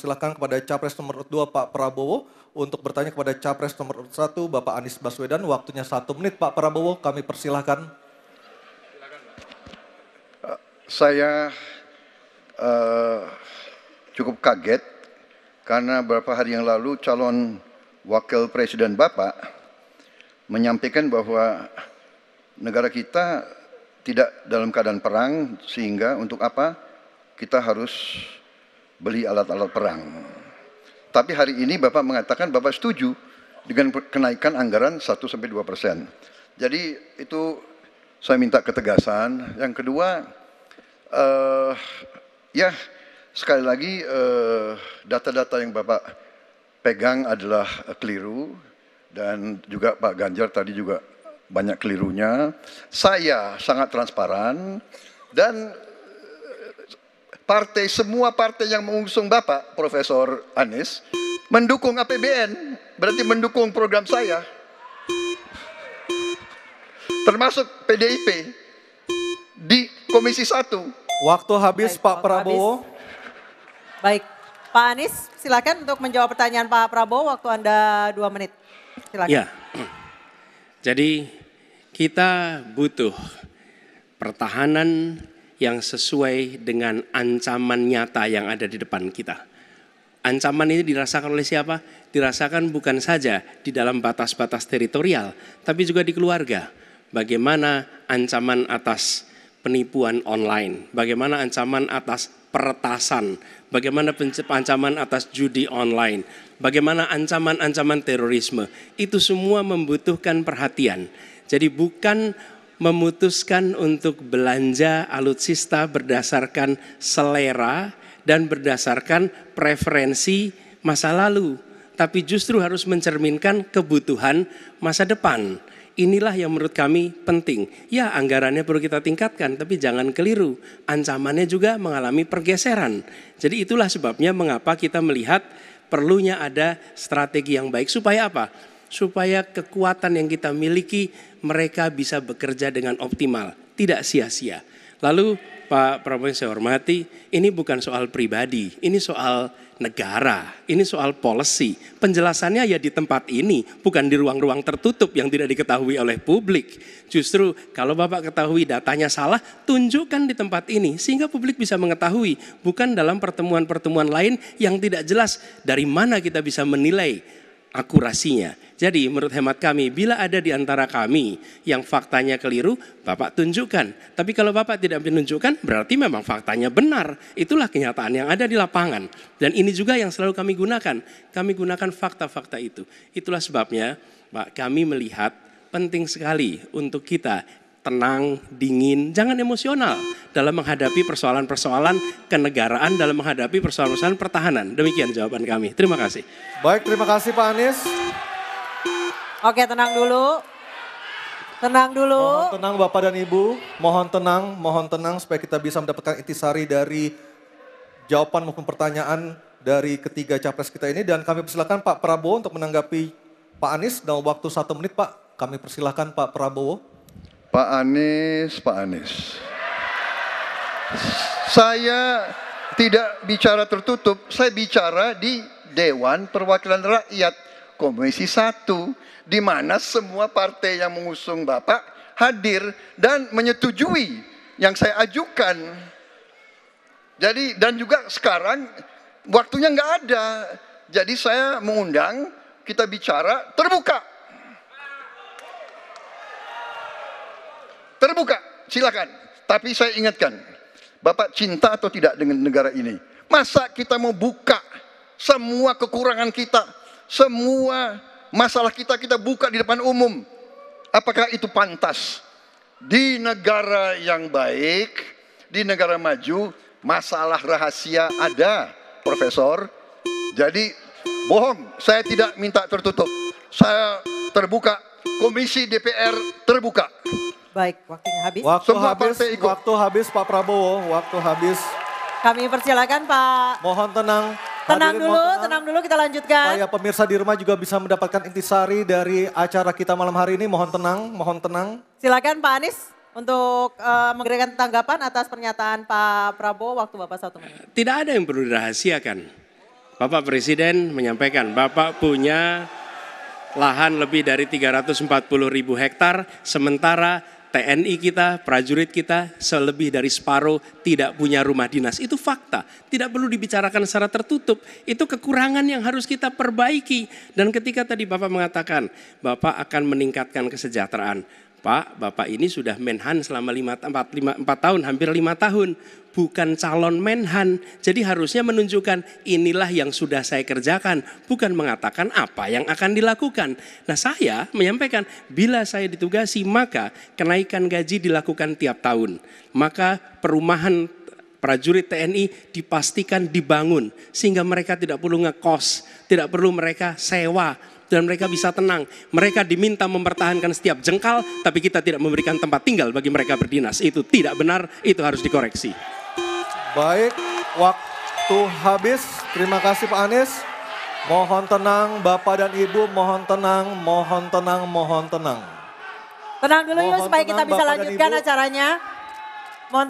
silakan kepada Capres nomor 2 Pak Prabowo untuk bertanya kepada Capres nomor 1 Bapak Anies Baswedan. Waktunya satu menit Pak Prabowo, kami persilahkan. Eh, saya uh, cukup kaget karena beberapa hari yang lalu calon wakil presiden Bapak menyampaikan bahwa negara kita tidak dalam keadaan perang sehingga untuk apa kita harus beli alat-alat perang. Tapi hari ini Bapak mengatakan Bapak setuju dengan kenaikan anggaran 1 sampai 2 persen. Jadi itu saya minta ketegasan. Yang kedua, uh, ya sekali lagi eh, data-data uh, yang Bapak pegang adalah keliru dan juga Pak Ganjar tadi juga banyak kelirunya. Saya sangat transparan dan partai semua partai yang mengusung Bapak Profesor Anies mendukung APBN berarti mendukung program saya termasuk PDIP di Komisi 1 waktu habis Baik, Pak waktu Prabowo habis. Baik Pak Anies silakan untuk menjawab pertanyaan Pak Prabowo waktu Anda dua menit silakan Ya jadi kita butuh pertahanan yang sesuai dengan ancaman nyata yang ada di depan kita. Ancaman ini dirasakan oleh siapa? Dirasakan bukan saja di dalam batas-batas teritorial, tapi juga di keluarga. Bagaimana ancaman atas penipuan online, bagaimana ancaman atas peretasan, bagaimana ancaman atas judi online, bagaimana ancaman-ancaman terorisme. Itu semua membutuhkan perhatian. Jadi bukan memutuskan untuk belanja alutsista berdasarkan selera dan berdasarkan preferensi masa lalu, tapi justru harus mencerminkan kebutuhan masa depan. Inilah yang menurut kami penting. Ya, anggarannya perlu kita tingkatkan, tapi jangan keliru. Ancamannya juga mengalami pergeseran. Jadi itulah sebabnya mengapa kita melihat perlunya ada strategi yang baik supaya apa? supaya kekuatan yang kita miliki mereka bisa bekerja dengan optimal, tidak sia-sia. Lalu Pak Prabowo yang saya hormati, ini bukan soal pribadi, ini soal negara, ini soal policy. Penjelasannya ya di tempat ini, bukan di ruang-ruang tertutup yang tidak diketahui oleh publik. Justru kalau Bapak ketahui datanya salah, tunjukkan di tempat ini sehingga publik bisa mengetahui, bukan dalam pertemuan-pertemuan lain yang tidak jelas dari mana kita bisa menilai akurasinya. Jadi menurut hemat kami, bila ada di antara kami yang faktanya keliru, Bapak tunjukkan. Tapi kalau Bapak tidak menunjukkan, berarti memang faktanya benar. Itulah kenyataan yang ada di lapangan. Dan ini juga yang selalu kami gunakan. Kami gunakan fakta-fakta itu. Itulah sebabnya Pak, kami melihat penting sekali untuk kita tenang, dingin, jangan emosional dalam menghadapi persoalan-persoalan kenegaraan, dalam menghadapi persoalan-persoalan pertahanan. Demikian jawaban kami. Terima kasih. Baik, terima kasih Pak Anies. Oke, tenang dulu. Tenang dulu. Mohon tenang Bapak dan Ibu, mohon tenang, mohon tenang supaya kita bisa mendapatkan intisari dari jawaban maupun pertanyaan dari ketiga capres kita ini dan kami persilakan Pak Prabowo untuk menanggapi Pak Anies dalam waktu satu menit Pak. Kami persilahkan Pak Prabowo. Pak Anies, Pak Anies. Saya tidak bicara tertutup, saya bicara di Dewan Perwakilan Rakyat Komisi 1 di mana semua partai yang mengusung Bapak hadir dan menyetujui yang saya ajukan. Jadi dan juga sekarang waktunya nggak ada. Jadi saya mengundang kita bicara terbuka terbuka, silakan. Tapi saya ingatkan, Bapak cinta atau tidak dengan negara ini? Masa kita mau buka semua kekurangan kita, semua masalah kita kita buka di depan umum? Apakah itu pantas? Di negara yang baik, di negara maju, masalah rahasia ada, Profesor. Jadi bohong, saya tidak minta tertutup. Saya terbuka, komisi DPR terbuka. Baik, waktunya habis. Waktu Semua habis, waktu habis Pak Prabowo, waktu habis. Kami persilakan Pak. Mohon tenang. Tenang Hadirin, dulu, tenang. tenang dulu kita lanjutkan. Supaya oh pemirsa di rumah juga bisa mendapatkan intisari dari acara kita malam hari ini. Mohon tenang, mohon tenang. Silakan Pak Anies untuk uh, memberikan tanggapan atas pernyataan Pak Prabowo waktu Bapak satu menit. Eh, tidak ada yang perlu dirahasiakan. Bapak Presiden menyampaikan, Bapak punya lahan lebih dari 340 ribu hektar, sementara TNI kita, prajurit kita, selebih dari separuh tidak punya rumah dinas. Itu fakta, tidak perlu dibicarakan secara tertutup. Itu kekurangan yang harus kita perbaiki. Dan ketika tadi Bapak mengatakan, Bapak akan meningkatkan kesejahteraan. Pak, Bapak ini sudah menhan selama 4, 5, 4 tahun, hampir 5 tahun. Bukan calon menhan. Jadi harusnya menunjukkan inilah yang sudah saya kerjakan. Bukan mengatakan apa yang akan dilakukan. Nah saya menyampaikan, bila saya ditugasi maka kenaikan gaji dilakukan tiap tahun. Maka perumahan prajurit TNI dipastikan dibangun. Sehingga mereka tidak perlu ngekos, tidak perlu mereka sewa, dan mereka bisa tenang. Mereka diminta mempertahankan setiap jengkal, tapi kita tidak memberikan tempat tinggal bagi mereka berdinas. Itu tidak benar, itu harus dikoreksi. Baik, waktu habis. Terima kasih Pak Anies. Mohon tenang, Bapak dan Ibu, mohon tenang, mohon tenang, mohon tenang. Tenang dulu mohon yuk supaya tenang, kita bisa Bapak lanjutkan acaranya. Mohon